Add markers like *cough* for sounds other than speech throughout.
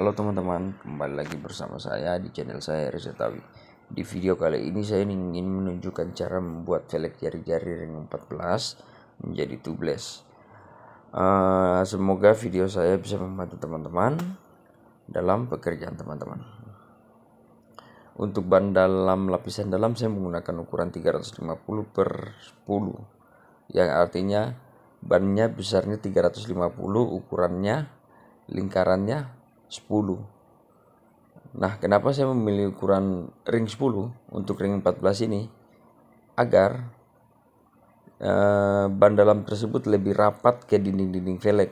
Halo teman-teman, kembali lagi bersama saya di channel saya Resetawi. Di video kali ini saya ingin menunjukkan cara membuat velg jari-jari ring 14 menjadi tubeless. Uh, semoga video saya bisa membantu teman-teman dalam pekerjaan teman-teman. Untuk ban dalam lapisan dalam saya menggunakan ukuran 350 per 10 yang artinya bannya besarnya 350 ukurannya lingkarannya 10 nah kenapa saya memilih ukuran ring 10 untuk ring 14 ini agar eh, ban dalam tersebut lebih rapat ke dinding-dinding velg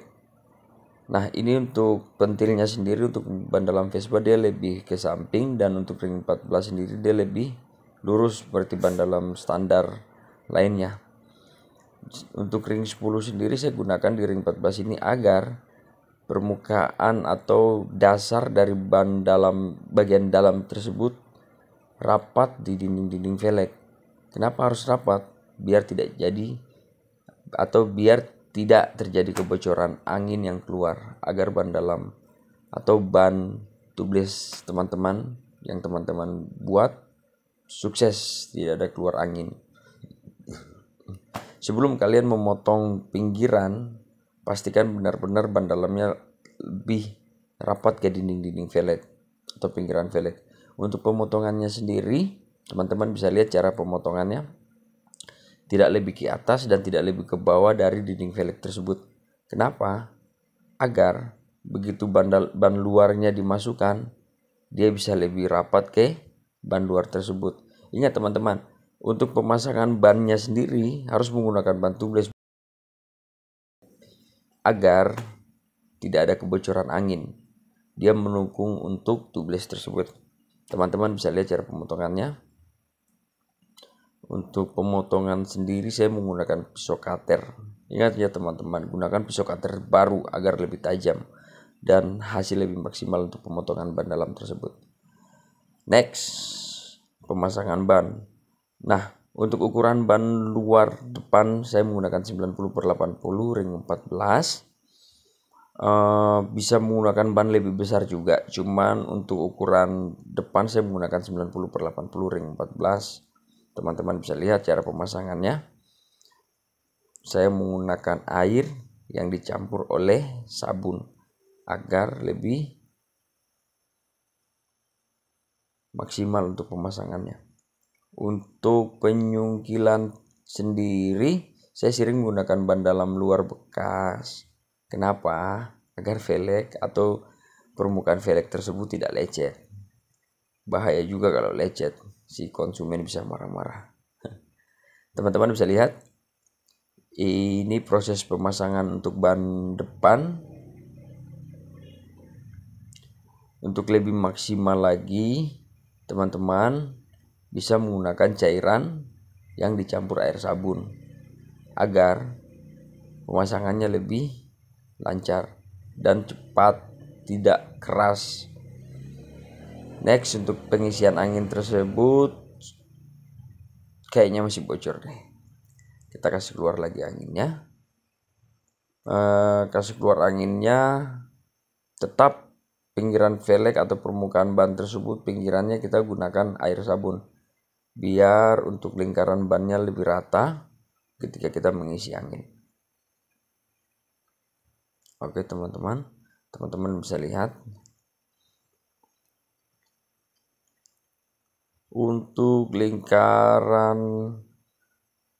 Nah ini untuk pentilnya sendiri untuk ban dalam Vespa dia lebih ke samping dan untuk ring 14 sendiri dia lebih lurus seperti ban dalam standar lainnya. Untuk ring 10 sendiri saya gunakan di ring 14 ini agar permukaan atau dasar dari ban dalam bagian dalam tersebut rapat di dinding-dinding velg. Kenapa harus rapat? Biar tidak jadi atau biar tidak terjadi kebocoran angin yang keluar agar ban dalam atau ban tubeless teman-teman yang teman-teman buat sukses tidak ada keluar angin. Sebelum kalian memotong pinggiran Pastikan benar-benar ban dalamnya lebih rapat ke dinding-dinding velg atau pinggiran velg Untuk pemotongannya sendiri, teman-teman bisa lihat cara pemotongannya. Tidak lebih ke atas dan tidak lebih ke bawah dari dinding velg tersebut. Kenapa? Agar begitu ban, ban luarnya dimasukkan, dia bisa lebih rapat ke ban luar tersebut. Ingat teman-teman, untuk pemasangan bannya sendiri harus menggunakan ban tubeless agar tidak ada kebocoran angin. Dia mendukung untuk tubeless tersebut. Teman-teman bisa lihat cara pemotongannya. Untuk pemotongan sendiri saya menggunakan pisau cutter. Ingat ya teman-teman, gunakan pisau cutter baru agar lebih tajam dan hasil lebih maksimal untuk pemotongan ban dalam tersebut. Next, pemasangan ban. Nah, untuk ukuran ban luar depan saya menggunakan 90 per 80 ring 14. Uh, eh, bisa menggunakan ban lebih besar juga. Cuman untuk ukuran depan saya menggunakan 90 per 80 ring 14. Teman-teman bisa lihat cara pemasangannya. Saya menggunakan air yang dicampur oleh sabun agar lebih maksimal untuk pemasangannya. Untuk penyungkilan sendiri, saya sering menggunakan ban dalam luar bekas. Kenapa? Agar velg atau permukaan velg tersebut tidak lecet. Bahaya juga kalau lecet, si konsumen bisa marah-marah. *laughs* Teman-teman bisa lihat, ini proses pemasangan untuk ban depan. Untuk lebih maksimal lagi, teman-teman bisa menggunakan cairan yang dicampur air sabun agar pemasangannya lebih lancar dan cepat, tidak keras. Next untuk pengisian angin tersebut kayaknya masih bocor deh. Kita kasih keluar lagi anginnya. E, kasih keluar anginnya tetap pinggiran velg atau permukaan ban tersebut pinggirannya kita gunakan air sabun biar untuk lingkaran bannya lebih rata ketika kita mengisi angin. Oke teman-teman, teman-teman bisa lihat. Untuk lingkaran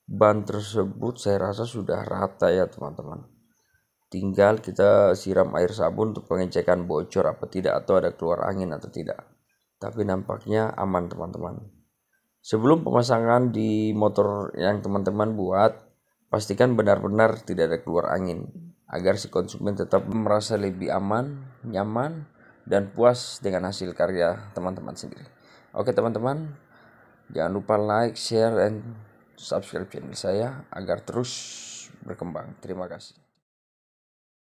ban tersebut saya rasa sudah rata ya teman-teman. Tinggal kita siram air sabun untuk pengecekan bocor apa tidak atau ada keluar angin atau tidak. Tapi nampaknya aman teman-teman. Sebelum pemasangan di motor yang teman-teman buat, pastikan benar-benar tidak ada keluar angin agar si konsumen tetap merasa lebih aman, nyaman, dan puas dengan hasil karya teman-teman sendiri. Oke teman-teman, jangan lupa like, share, dan subscribe channel saya agar terus berkembang. Terima kasih.